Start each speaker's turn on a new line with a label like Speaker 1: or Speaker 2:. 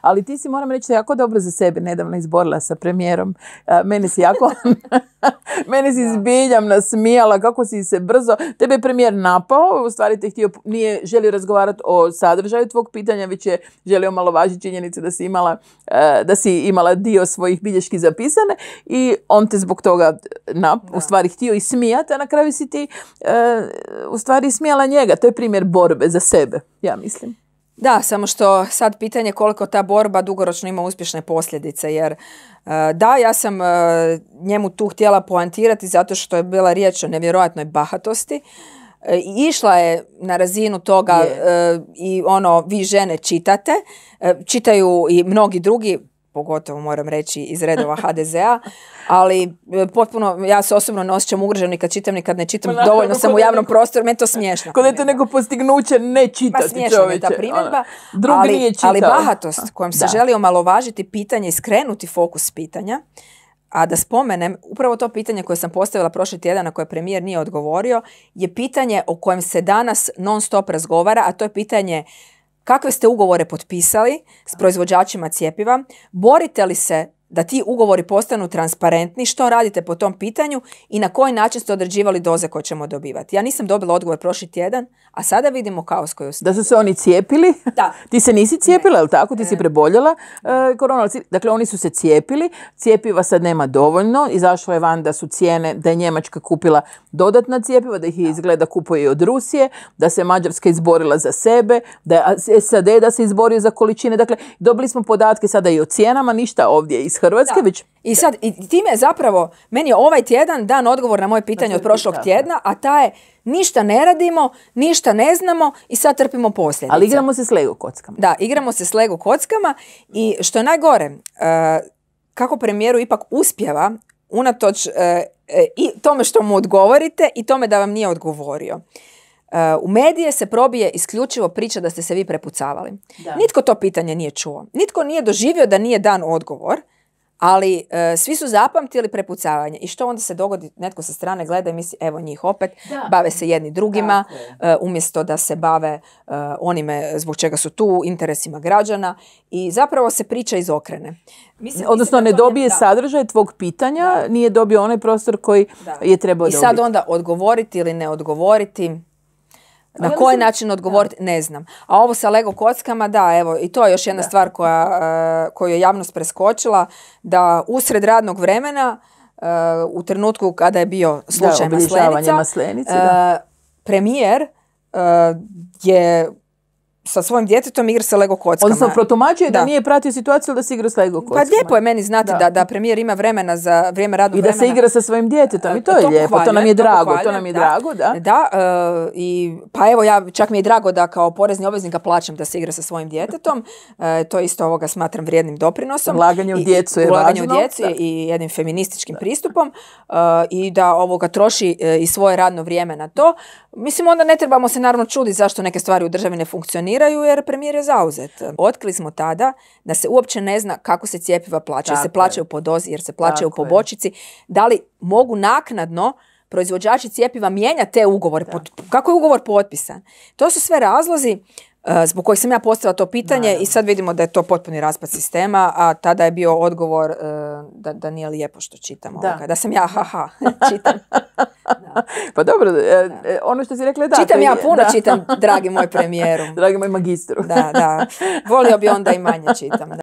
Speaker 1: Ali ti si, moram reći, jako dobro za sebe nedavno izborila sa premijerom. Mene si jako... mene si zbiljam nasmijala kako si se brzo... Tebe je premijer napao, u stvari te htio... Nije želio razgovarati o sadržaju tvog pitanja, već je želio malo važiti činjenice da si imala, da si imala dio svojih bilješki zapisane i on te zbog toga nap, u stvari htio i smijati, a na kraju si ti u stvari smijala njega. To je primjer borbe za sebe, ja mislim. Da, samo što sad pitanje koliko ta
Speaker 2: borba dugoročno ima uspješne posljedice, jer e, da, ja sam e, njemu tu htjela poantirati zato što je bila riječ o nevjerojatnoj bahatosti, e, išla je na razinu toga i ono vi žene čitate, čitaju i mnogi drugi pogotovo moram reći iz redova HDZ-a, ali e, potpuno, ja se osobno ne osjećam ugroženo kad čitam, nikad kad ne čitam, dovoljno sam u javnom
Speaker 1: prostoru, meni to smiješno. Kod je to neko postignuće ne čitati pa, smiješno čovječe. ta ono, primjedba, ali, ali bahatost kojom se da. želi
Speaker 2: omalovažiti pitanje i skrenuti fokus pitanja, a da spomenem, upravo to pitanje koje sam postavila prošli tjedan na koje premijer nije odgovorio, je pitanje o kojem se danas non stop razgovara, a to je pitanje kakve ste ugovore potpisali s proizvođačima cjepiva, borite li se da ti ugovori postanu transparentni, što radite po tom pitanju i na koji način ste određivali doze koje ćemo dobivati. Ja nisam dobila odgovor prošli tjedan, a sada vidimo kaos
Speaker 1: Da su se oni cijepili? Da. ti se nisi cijepila, je tako? Ti si e. preboljela e, Dakle, oni su se cijepili, cijepiva sad nema dovoljno, izašlo je van da su cijene, da je Njemačka kupila dodatna cijepiva, da ih izgleda kupuje i od Rusije, da se Mađarska izborila za sebe, da je SAD da se izborio za količine. Dakle, dobili smo podatke sada i o cijenama, ništa ovdje iz Hrvatske. I sad, i time je zapravo, meni
Speaker 2: je ovaj tjedan dan odgovor na moje pitanje od prošlog tjedna, a ta je ništa ne radimo, ništa ne znamo i sad trpimo posljedice. Ali igramo se s lego kockama. Da, igramo se s lego kockama i što je najgore, e, kako premijeru ipak uspjeva unatoč e, e, i tome što mu odgovorite i tome da vam nije odgovorio. U medije se probije isključivo priča da ste se vi prepucavali. Nitko to pitanje nije čuo. Nitko nije doživio da nije dan odgovor ali e, svi su zapamtili prepucavanje i što onda se dogodi, netko sa strane gleda i misli evo njih opet, bave se jedni drugima e, umjesto da se bave e, onime zbog čega su tu, interesima građana i zapravo se priča izokrene. Mislim, Odnosno ne dobije sadržaj tvog pitanja, nije dobio onaj prostor koji je trebao dobiti. I sad onda odgovoriti ili ne odgovoriti, na koji način odgovoriti, ne znam. A ovo sa Lego kockama, da, evo, i to je još jedna stvar koja, eh, koju je javnost preskočila, da usred radnog vremena, eh, u trenutku kada je bio slučaj da, Maslenica, da. Eh, premijer je sa svojim djetetom igra sa Lego kockama. Odnosno, protumačuje da. da nije pratio situaciju da se igra sa Lego pa kockama. Pa lijepo je meni znati da. da, premijer ima vremena za vrijeme radnog vremena. I da se igra
Speaker 1: sa svojim djetetom i to je to lijepo, to nam je drago, to, nam je drago,
Speaker 2: da. Da, e, i pa evo ja čak mi je drago da kao porezni obveznika plaćam da se igra sa svojim djetetom. E, to isto ovoga smatram vrijednim doprinosom. Ulaganje u djecu je ulaganje važno. u djecu i jednim feminističkim pristupom e, i da ovoga troši i svoje radno vrijeme na to. Mislim onda ne trebamo se naravno čuditi zašto neke stvari u državi ne funkcioniraju reagiraju jer premijer je zauzet. Otkrili smo tada da se uopće ne zna kako se cijepiva plaća, Jer se plaćaju po dozi, jer se plaćaju po bočici. Da li mogu naknadno proizvođači cijepiva mijenjati te ugovore? kako je ugovor potpisan? To su sve razlozi e, zbog kojih sam ja postavila to pitanje i sad vidimo da je to potpuni raspad sistema, a tada je bio odgovor e, da, nije lijepo što čitam. Da, da sam ja
Speaker 1: ha-ha čitam. pa dobro, e, e, ono što si rekla je da. Čitam ja puno, čitam, dragi moj premijeru. dragi moj magistru. da, da. Volio bi onda i manje čitam.